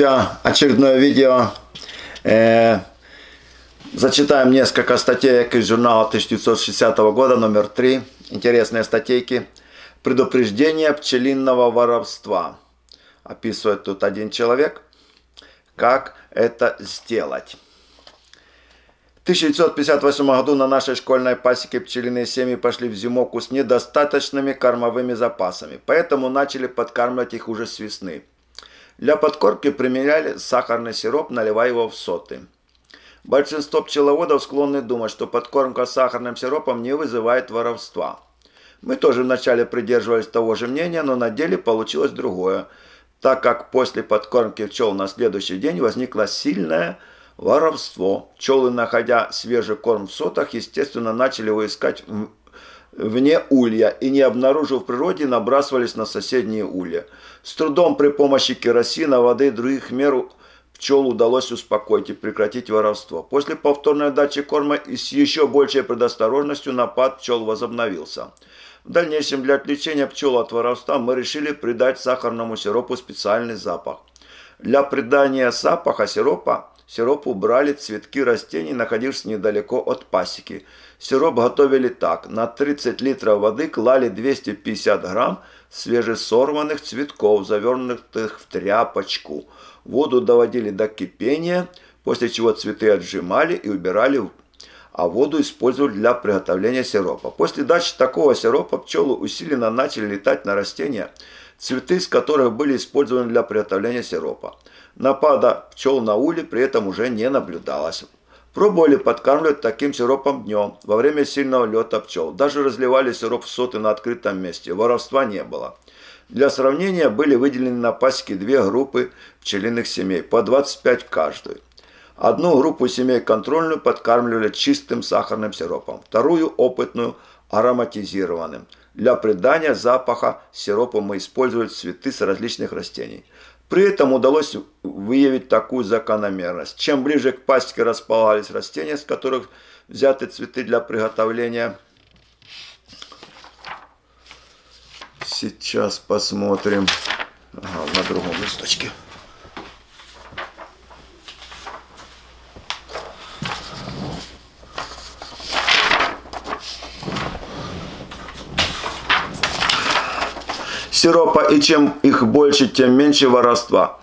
друзья, очередное видео. Э, зачитаем несколько статей из журнала 1960 года, номер 3. Интересные статейки. Предупреждение пчелиного воровства. Описывает тут один человек, как это сделать. В 1958 году на нашей школьной пасеке пчелиные семьи пошли в зимовку с недостаточными кормовыми запасами, поэтому начали подкармливать их уже с весны – для подкормки применяли сахарный сироп, наливая его в соты. Большинство пчеловодов склонны думать, что подкормка сахарным сиропом не вызывает воровства. Мы тоже вначале придерживались того же мнения, но на деле получилось другое, так как после подкормки пчел на следующий день возникло сильное воровство. Пчелы, находя свежий корм в сотах, естественно, начали его искать вне улья и, не обнаружив природе, набрасывались на соседние улья. С трудом при помощи керосина, воды и других мер пчел удалось успокоить и прекратить воровство. После повторной отдачи корма и с еще большей предосторожностью напад пчел возобновился. В дальнейшем для отвлечения пчел от воровства мы решили придать сахарному сиропу специальный запах. Для придания запаха сиропа Сироп убрали, цветки растений находился недалеко от пасеки. Сироп готовили так. На 30 литров воды клали 250 грамм свежесорванных цветков, завернутых в тряпочку. Воду доводили до кипения, после чего цветы отжимали и убирали а воду использовали для приготовления сиропа. После дачи такого сиропа пчелы усиленно начали летать на растения, цветы с которых были использованы для приготовления сиропа. Напада пчел на ули при этом уже не наблюдалось. Пробовали подкармливать таким сиропом днем, во время сильного лета пчел. Даже разливали сироп в соты на открытом месте. Воровства не было. Для сравнения были выделены на пасеке две группы пчелиных семей, по 25 каждой. Одну группу семей контрольную подкармливали чистым сахарным сиропом, вторую – опытную, ароматизированным. Для придания запаха сиропу мы использовали цветы с различных растений. При этом удалось выявить такую закономерность. Чем ближе к пастике располагались растения, с которых взяты цветы для приготовления. Сейчас посмотрим ага, на другом листочке. сиропа, и чем их больше, тем меньше воровства.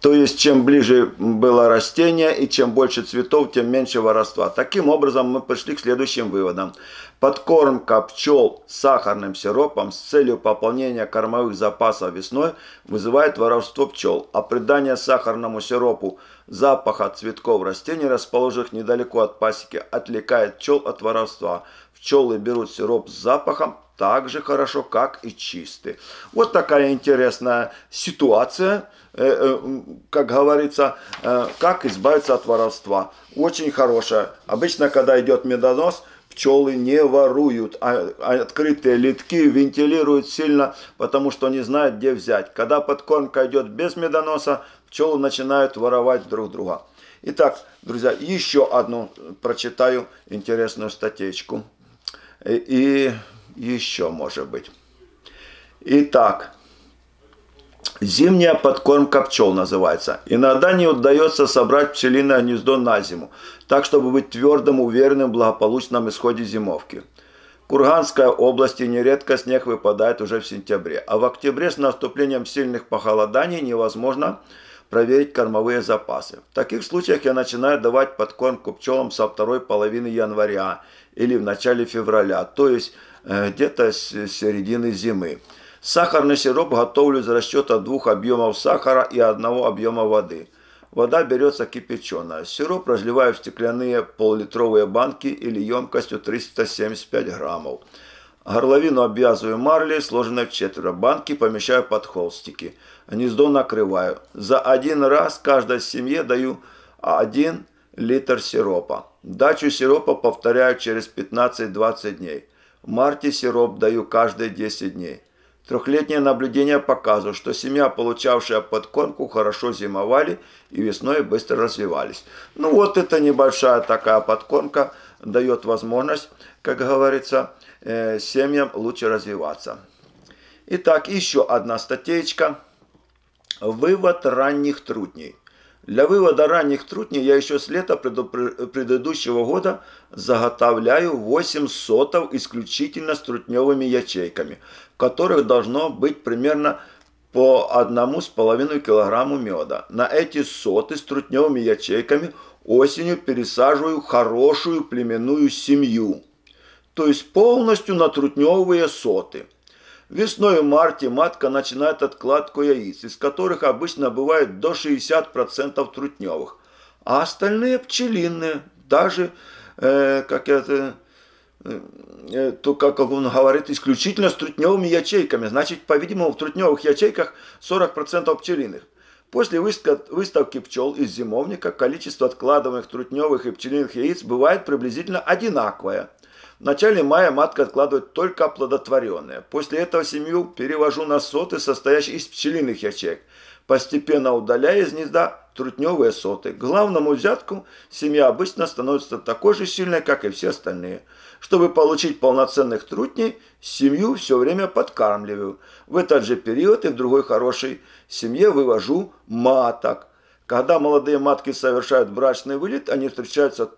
То есть, чем ближе было растение и чем больше цветов, тем меньше воровства. Таким образом, мы пришли к следующим выводам. Подкормка пчел сахарным сиропом с целью пополнения кормовых запасов весной вызывает воровство пчел, а придание сахарному сиропу запаха цветков растений, расположенных недалеко от пасеки, отвлекает пчел от воровства. Пчелы берут сироп с запахом так же хорошо, как и чистый. Вот такая интересная ситуация, э, э, как говорится, э, как избавиться от воровства. Очень хорошая. Обычно, когда идет медонос, пчелы не воруют, а, а открытые литки вентилируют сильно, потому что не знают, где взять. Когда подкормка идет без медоноса, пчелы начинают воровать друг друга. Итак, друзья, еще одну прочитаю интересную статейку и еще, может быть. Итак, Зимняя подкормка пчел называется. Иногда не удается собрать пчелиное гнездо на зиму, так чтобы быть твердым, уверенным в благополучном исходе зимовки. В Курганской области нередко снег выпадает уже в сентябре, а в октябре с наступлением сильных похолоданий невозможно проверить кормовые запасы. В таких случаях я начинаю давать подкормку пчелам со второй половины января или в начале февраля, то есть э, где-то с середины зимы. Сахарный сироп готовлю из расчета двух объемов сахара и одного объема воды. Вода берется кипяченая. Сироп разливаю в стеклянные поллитровые банки или емкостью 375 граммов. Горловину обвязываю марлей, сложенной в четверо. Банки помещаю под холстики. Гнездо накрываю. За один раз каждой семье даю один литр сиропа. Дачу сиропа повторяю через 15-20 дней. В марте сироп даю каждые 10 дней. Трехлетнее наблюдение показывает, что семья, получавшая подкормку, хорошо зимовали и весной быстро развивались. Ну вот это небольшая такая подкормка – дает возможность, как говорится, э, семьям лучше развиваться. Итак, еще одна статейка. Вывод ранних трудней. Для вывода ранних трудней я еще с лета предыдущего года заготовляю 8 сотов исключительно с трутневыми ячейками, в которых должно быть примерно по одному с половиной килограмму меда. На эти соты с трутневыми ячейками осенью пересаживаю хорошую племенную семью, то есть полностью на трутневые соты. Весной в марте матка начинает откладку яиц, из которых обычно бывает до 60% трутневых, а остальные пчелиные, даже, э, как это, Э, то, как он говорит, исключительно с трутневыми ячейками. Значит, по-видимому, в трутневых ячейках 40% пчелиных. После выставки пчел из зимовника количество откладываемых трутневых и пчелиных яиц бывает приблизительно одинаковое. В начале мая матка откладывает только оплодотворенные. После этого семью перевожу на соты, состоящие из пчелиных ячеек, постепенно удаляя из гнезда трутневые соты. главному взятку семья обычно становится такой же сильной, как и все остальные. Чтобы получить полноценных трутней, семью все время подкармливаю. В этот же период и в другой хорошей семье вывожу маток. Когда молодые матки совершают брачный вылет, они встречаются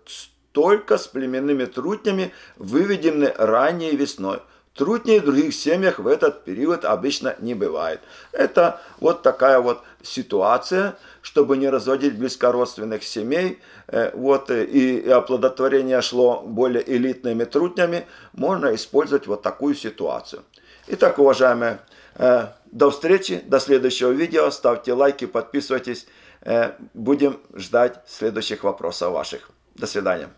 только с племенными трутнями, выведенными ранней весной – Труднее в других семьях в этот период обычно не бывает. Это вот такая вот ситуация, чтобы не разводить близкородственных семей, э, вот, э, и оплодотворение шло более элитными труднями, можно использовать вот такую ситуацию. Итак, уважаемые, э, до встречи, до следующего видео, ставьте лайки, подписывайтесь, будем ждать следующих вопросов ваших. До свидания.